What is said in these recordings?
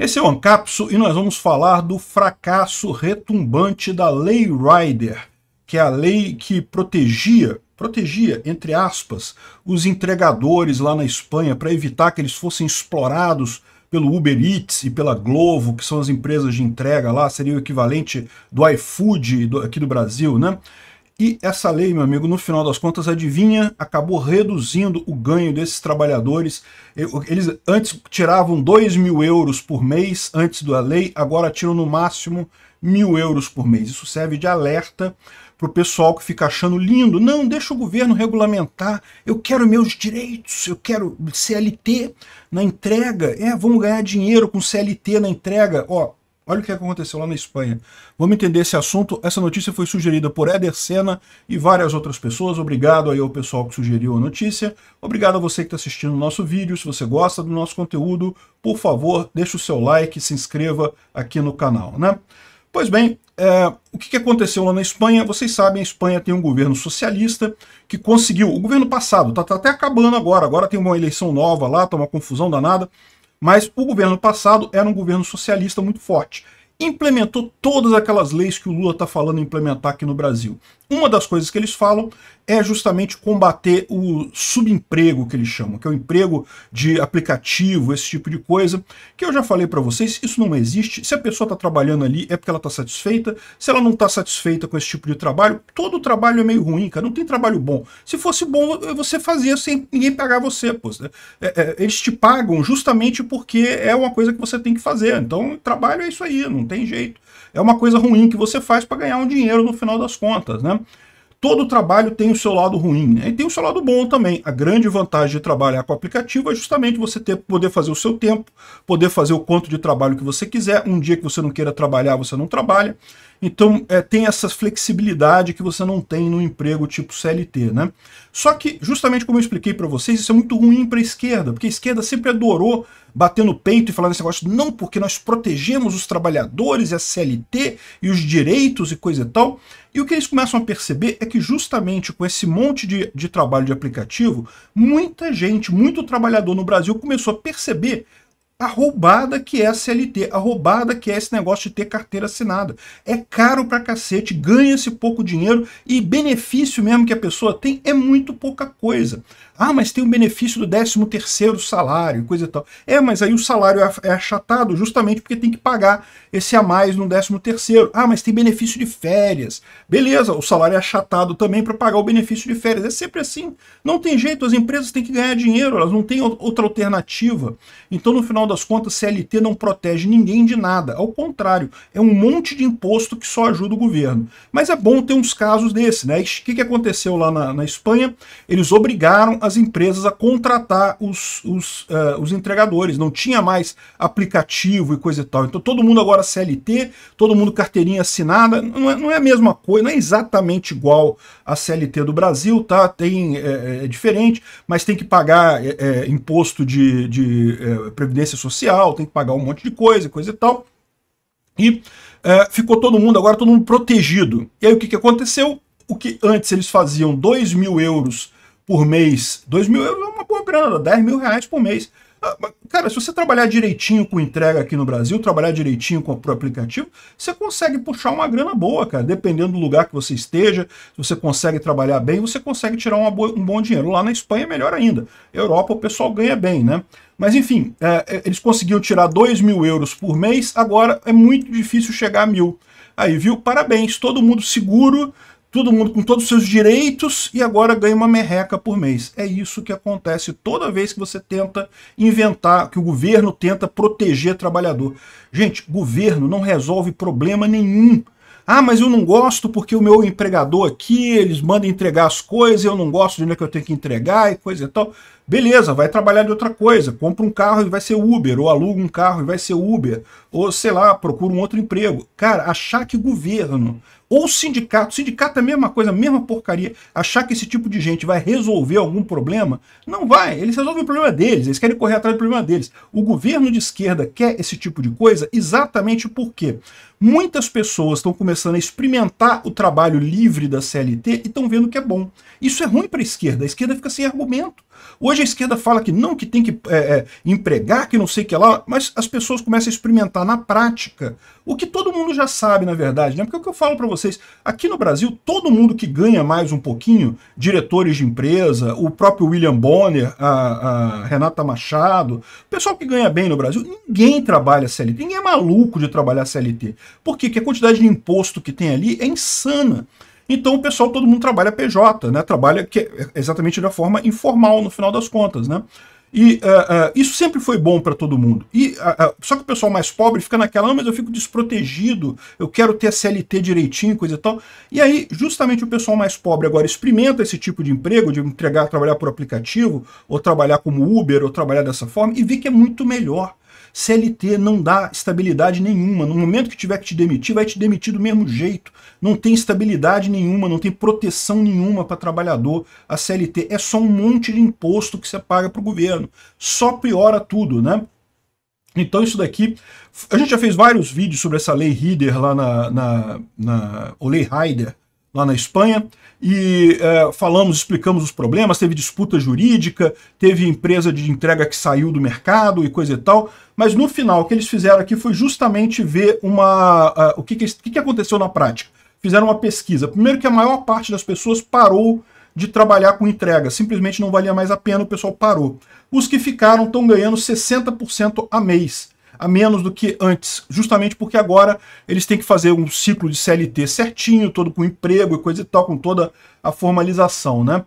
Esse é o Ancapso e nós vamos falar do fracasso retumbante da Lei Rider, que é a lei que protegia, protegia, entre aspas, os entregadores lá na Espanha para evitar que eles fossem explorados pelo Uber Eats e pela Glovo, que são as empresas de entrega lá, seria o equivalente do iFood aqui do Brasil, né? E essa lei, meu amigo, no final das contas, adivinha, acabou reduzindo o ganho desses trabalhadores. Eles antes tiravam 2 mil euros por mês antes da lei, agora tiram no máximo mil euros por mês. Isso serve de alerta para o pessoal que fica achando lindo. Não, deixa o governo regulamentar. Eu quero meus direitos, eu quero CLT na entrega. É, vamos ganhar dinheiro com CLT na entrega. Ó, Olha o que aconteceu lá na Espanha. Vamos entender esse assunto. Essa notícia foi sugerida por Éder Senna e várias outras pessoas. Obrigado aí ao pessoal que sugeriu a notícia. Obrigado a você que está assistindo o nosso vídeo. Se você gosta do nosso conteúdo, por favor, deixe o seu like, se inscreva aqui no canal. Né? Pois bem, é, o que aconteceu lá na Espanha? Vocês sabem, a Espanha tem um governo socialista que conseguiu, o governo passado, está tá até acabando agora, agora tem uma eleição nova lá, está uma confusão danada, mas o governo passado era um governo socialista muito forte implementou todas aquelas leis que o Lula está falando implementar aqui no Brasil. Uma das coisas que eles falam é justamente combater o subemprego que eles chamam, que é o emprego de aplicativo, esse tipo de coisa, que eu já falei para vocês, isso não existe. Se a pessoa está trabalhando ali, é porque ela está satisfeita. Se ela não está satisfeita com esse tipo de trabalho, todo trabalho é meio ruim, cara, não tem trabalho bom. Se fosse bom, você fazia sem ninguém pagar você, pô. Né? É, é, eles te pagam justamente porque é uma coisa que você tem que fazer. Então, trabalho é isso aí, não tem jeito. É uma coisa ruim que você faz para ganhar um dinheiro no final das contas, né? Todo trabalho tem o seu lado ruim né? e tem o seu lado bom também. A grande vantagem de trabalhar com aplicativo é justamente você ter, poder fazer o seu tempo, poder fazer o quanto de trabalho que você quiser. Um dia que você não queira trabalhar, você não trabalha. Então é, tem essa flexibilidade que você não tem no emprego tipo CLT, né? Só que, justamente como eu expliquei para vocês, isso é muito ruim para a esquerda, porque a esquerda sempre adorou bater no peito e falar nesse negócio, não, porque nós protegemos os trabalhadores, a é CLT e os direitos e coisa e tal. E o que eles começam a perceber é que justamente com esse monte de, de trabalho de aplicativo, muita gente, muito trabalhador no Brasil começou a perceber a roubada que é a CLT, a roubada que é esse negócio de ter carteira assinada. É caro pra cacete, ganha-se pouco dinheiro e benefício mesmo que a pessoa tem é muito pouca coisa. Ah, mas tem o benefício do 13 terceiro salário, coisa e tal. É, mas aí o salário é, é achatado justamente porque tem que pagar esse a mais no 13 terceiro. Ah, mas tem benefício de férias. Beleza, o salário é achatado também para pagar o benefício de férias. É sempre assim. Não tem jeito, as empresas têm que ganhar dinheiro, elas não têm outra alternativa. Então, no final das contas, CLT não protege ninguém de nada. Ao contrário, é um monte de imposto que só ajuda o governo. Mas é bom ter uns casos desse, né? O que, que aconteceu lá na, na Espanha? Eles obrigaram as empresas a contratar os, os, uh, os entregadores. Não tinha mais aplicativo e coisa e tal. Então todo mundo agora CLT, todo mundo carteirinha assinada. Não é, não é a mesma coisa, não é exatamente igual a CLT do Brasil, tá? Tem, é, é diferente, mas tem que pagar é, imposto de, de previdência social, tem que pagar um monte de coisa, coisa e tal. E é, ficou todo mundo, agora todo mundo protegido. E aí o que, que aconteceu? O que antes eles faziam 2 mil euros por mês, 2 mil euros é uma boa grana, 10 mil reais por mês ah, cara, se você trabalhar direitinho com entrega aqui no Brasil, trabalhar direitinho com o aplicativo, você consegue puxar uma grana boa, cara. Dependendo do lugar que você esteja, se você consegue trabalhar bem, você consegue tirar boa, um bom dinheiro. Lá na Espanha é melhor ainda. Europa o pessoal ganha bem, né? Mas enfim, é, é eles conseguiram tirar 2 mil euros por mês, agora é muito difícil chegar a mil. Aí, viu? Parabéns, todo mundo seguro, todo mundo com todos os seus direitos e agora ganha uma merreca por mês. É isso que acontece toda vez que você tenta inventar, que o governo tenta proteger trabalhador. Gente, governo não resolve problema nenhum. Ah, mas eu não gosto porque o meu empregador aqui, eles mandam entregar as coisas, eu não gosto de onde é que eu tenho que entregar e coisa e tal. Beleza, vai trabalhar de outra coisa, compra um carro e vai ser Uber, ou aluga um carro e vai ser Uber, ou sei lá, procura um outro emprego. Cara, achar que governo ou sindicato, sindicato é a mesma coisa, a mesma porcaria, achar que esse tipo de gente vai resolver algum problema, não vai, eles resolvem o problema deles, eles querem correr atrás do problema deles. O governo de esquerda quer esse tipo de coisa exatamente porque muitas pessoas estão começando a experimentar o trabalho livre da CLT e estão vendo que é bom. Isso é ruim para a esquerda, a esquerda fica sem argumento. Hoje Hoje a esquerda fala que não, que tem que é, é, empregar, que não sei o que lá, mas as pessoas começam a experimentar na prática o que todo mundo já sabe, na verdade. Né? Porque é o que eu falo para vocês, aqui no Brasil, todo mundo que ganha mais um pouquinho, diretores de empresa, o próprio William Bonner, a, a Renata Machado, o pessoal que ganha bem no Brasil, ninguém trabalha CLT, ninguém é maluco de trabalhar CLT. Por quê? Porque a quantidade de imposto que tem ali é insana. Então o pessoal, todo mundo trabalha PJ, né? Trabalha que é exatamente da forma informal, no final das contas, né? E uh, uh, isso sempre foi bom para todo mundo. E uh, só que o pessoal mais pobre fica naquela, ah, mas eu fico desprotegido, eu quero ter a CLT direitinho, coisa e tal. E aí, justamente o pessoal mais pobre agora experimenta esse tipo de emprego, de entregar, trabalhar por aplicativo, ou trabalhar como Uber, ou trabalhar dessa forma, e vê que é muito melhor. CLT não dá estabilidade nenhuma. No momento que tiver que te demitir, vai te demitir do mesmo jeito. Não tem estabilidade nenhuma, não tem proteção nenhuma para trabalhador. A CLT é só um monte de imposto que você paga para o governo. Só piora tudo, né? Então isso daqui, a gente já fez vários vídeos sobre essa lei Rider lá na, na, na ou lei Heider, lá na Espanha, e é, falamos, explicamos os problemas, teve disputa jurídica, teve empresa de entrega que saiu do mercado e coisa e tal, mas no final o que eles fizeram aqui foi justamente ver uma, uh, o que, que, que, que aconteceu na prática. Fizeram uma pesquisa. Primeiro que a maior parte das pessoas parou de trabalhar com entrega, simplesmente não valia mais a pena, o pessoal parou. Os que ficaram estão ganhando 60% a mês a menos do que antes, justamente porque agora eles têm que fazer um ciclo de CLT certinho, todo com emprego e coisa e tal, com toda a formalização, né?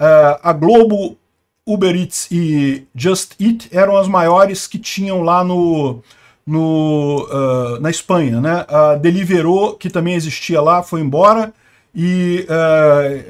Uh, a Globo, Uber Eats e Just Eat eram as maiores que tinham lá no, no uh, na Espanha, né? A Deliveroo, que também existia lá, foi embora e...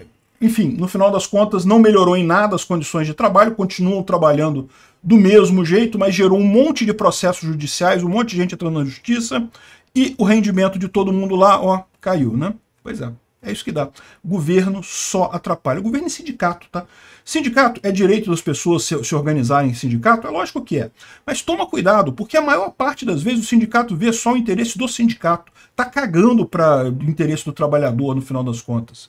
Uh, enfim, no final das contas, não melhorou em nada as condições de trabalho, continuam trabalhando do mesmo jeito, mas gerou um monte de processos judiciais, um monte de gente entrando na justiça, e o rendimento de todo mundo lá, ó, caiu, né? Pois é, é isso que dá. Governo só atrapalha. Governo e sindicato, tá? Sindicato é direito das pessoas se, se organizarem em sindicato? É lógico que é. Mas toma cuidado, porque a maior parte das vezes o sindicato vê só o interesse do sindicato. Tá cagando para o interesse do trabalhador no final das contas.